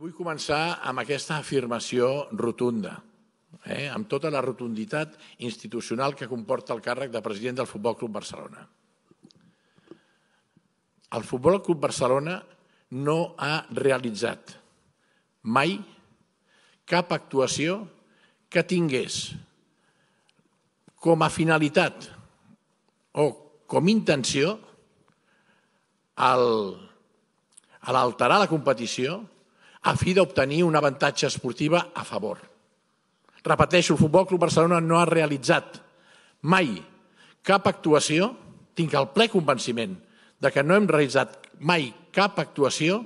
Vull començar amb aquesta afirmació rotunda, eh? amb tota la rotunditat institucional que comporta el càrrec de president del Futbol Club Barcelona. El Futbol Club Barcelona no ha realitzat mai cap actuació que tingués com a finalitat o com a intenció l'alterar la competició a fi d'obtenir una avantatge esportiva a favor. Repeteixo, el Futbol Club Barcelona no ha realitzat mai cap actuació, tinc el ple convenciment de que no hem realitzat mai cap actuació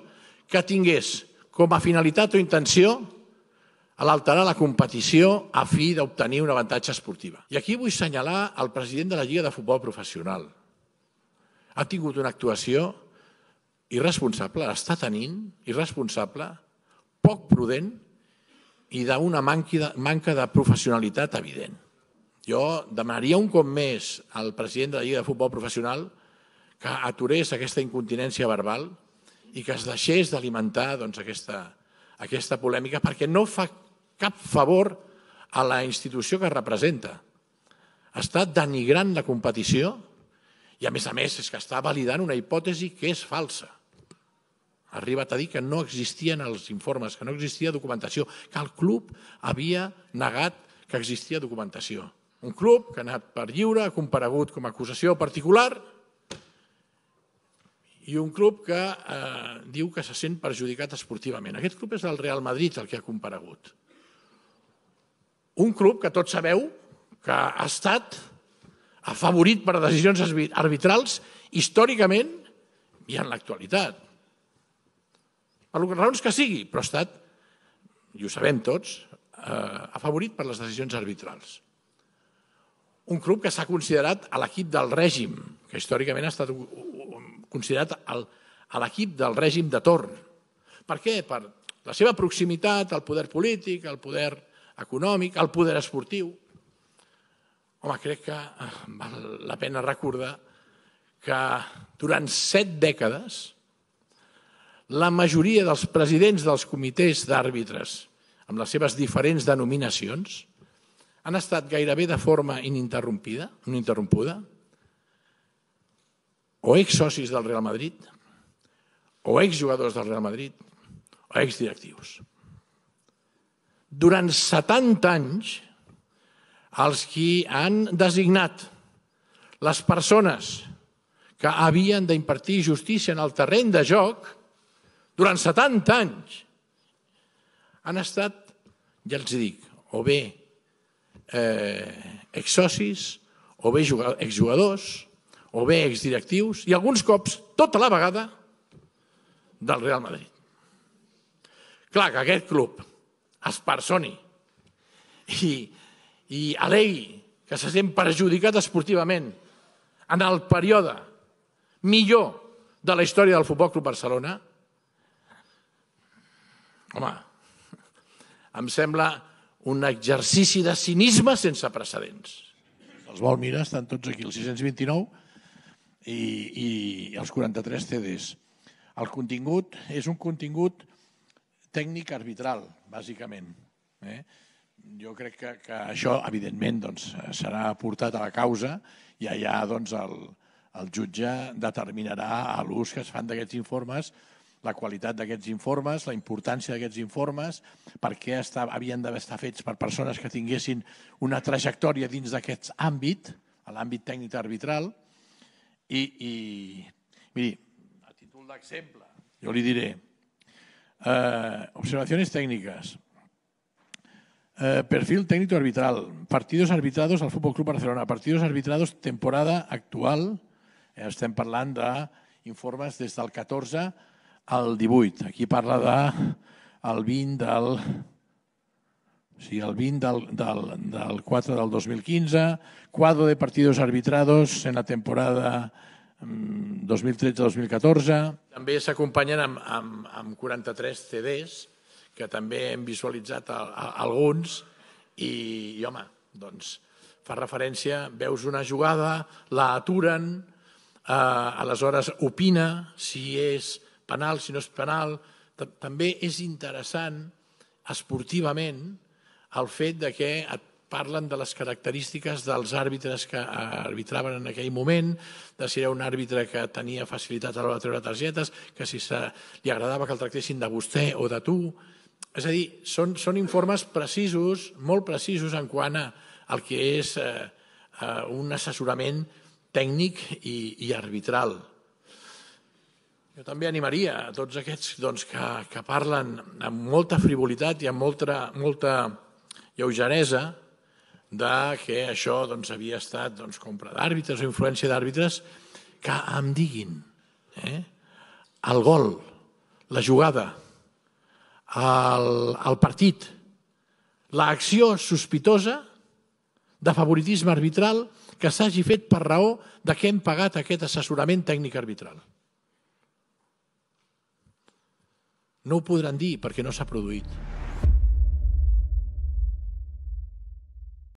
que tingués com a finalitat o intenció a l'alterar la competició a fi d'obtenir una avantatge esportiva. I aquí vull senyalar el president de la Lliga de Futbol Professional. Ha tingut una actuació irresponsable, està tenint, irresponsable, poc prudent i d'una manca de professionalitat evident. Jo demanaria un cop més al president de la Lliga de Futbol Professional que aturés aquesta incontinència verbal i que es deixés d'alimentar doncs, aquesta, aquesta polèmica perquè no fa cap favor a la institució que representa. Està denigrant la competició i, a més a més, és que està validant una hipòtesi que és falsa ha arribat a dir que no existien els informes, que no existia documentació, que el club havia negat que existia documentació. Un club que ha anat per lliure, ha comparegut com a acusació particular i un club que eh, diu que se sent perjudicat esportivament. Aquest club és el Real Madrid el que ha comparegut. Un club que tots sabeu que ha estat afavorit per decisions arbitrals històricament i en l'actualitat per les raons que sigui, però ha estat, i ho sabem tots, eh, afavorit per les decisions arbitrals. Un club que s'ha considerat a l'equip del règim, que històricament ha estat considerat el, a l'equip del règim de torn. Per què? Per la seva proximitat al poder polític, al poder econòmic, al poder esportiu. Home, crec que eh, val la pena recordar que durant set dècades la majoria dels presidents dels comitès d'àrbitres, amb les seves diferents denominacions, han estat gairebé de forma ininterrompida, ininterrompuda, o ex-socis del Real Madrid, o ex-jugadors del Real Madrid, o ex-directius. Durant 70 anys, els qui han designat les persones que havien d'impartir justícia en el terreny de joc durant 70 anys, han estat, ja els dic, o bé eh, exsocis, o bé exjugadors, o bé exdirectius, i alguns cops, tota la vegada, del Real Madrid. Clar que aquest club es personi i, i alegui que se sent perjudicat esportivament en el període millor de la història del Futbol Club Barcelona, Home, em sembla un exercici de cinisme sense precedents. Els vol mirar, estan tots aquí, els 629 i, i els 43 CDs. El contingut és un contingut tècnic arbitral, bàsicament. Eh? Jo crec que, que això, evidentment, doncs, serà portat a la causa i allà doncs, el, el jutge determinarà l'ús que es fan d'aquests informes la qualitat d'aquests informes, la importància d'aquests informes, per què havien d'haver estat fets per persones que tinguessin una trajectòria dins d'aquest àmbit, a l'àmbit tècnic arbitral, i, i miri, a títol d'exemple, jo li diré, eh, observacions tècniques, eh, perfil tècnic arbitral, partidos arbitrados al Futbol Club Barcelona, partidos arbitrados temporada actual, eh, estem parlant d'informes des del 14 al 18. Aquí parla de el 20 del... O sigui, el 20 del, del, del 4 del 2015, quadro de partidos arbitrados en la temporada 2013-2014. Mm, també s'acompanyen amb, amb, amb 43 CDs, que també hem visualitzat a, a, alguns, i, i home, doncs, fa referència, veus una jugada, la aturen, eh, aleshores opina si és penal, si no és penal. També és interessant esportivament el fet de que et parlen de les característiques dels àrbitres que eh, arbitraven en aquell moment, de si era un àrbitre que tenia facilitat a l'hora de treure targetes, que si se, li agradava que el tractessin de vostè o de tu. És a dir, són, són informes precisos, molt precisos en quant a el que és eh, eh un assessorament tècnic i, i arbitral. Jo també animaria a tots aquests doncs, que, que parlen amb molta frivolitat i amb molta, molta lleugeresa de que això doncs, havia estat doncs, compra d'àrbitres o influència d'àrbitres, que em diguin eh? el gol, la jugada, el, el partit, l'acció sospitosa de favoritisme arbitral que s'hagi fet per raó de què hem pagat aquest assessorament tècnic arbitral. no podrán decir porque no se ha producido.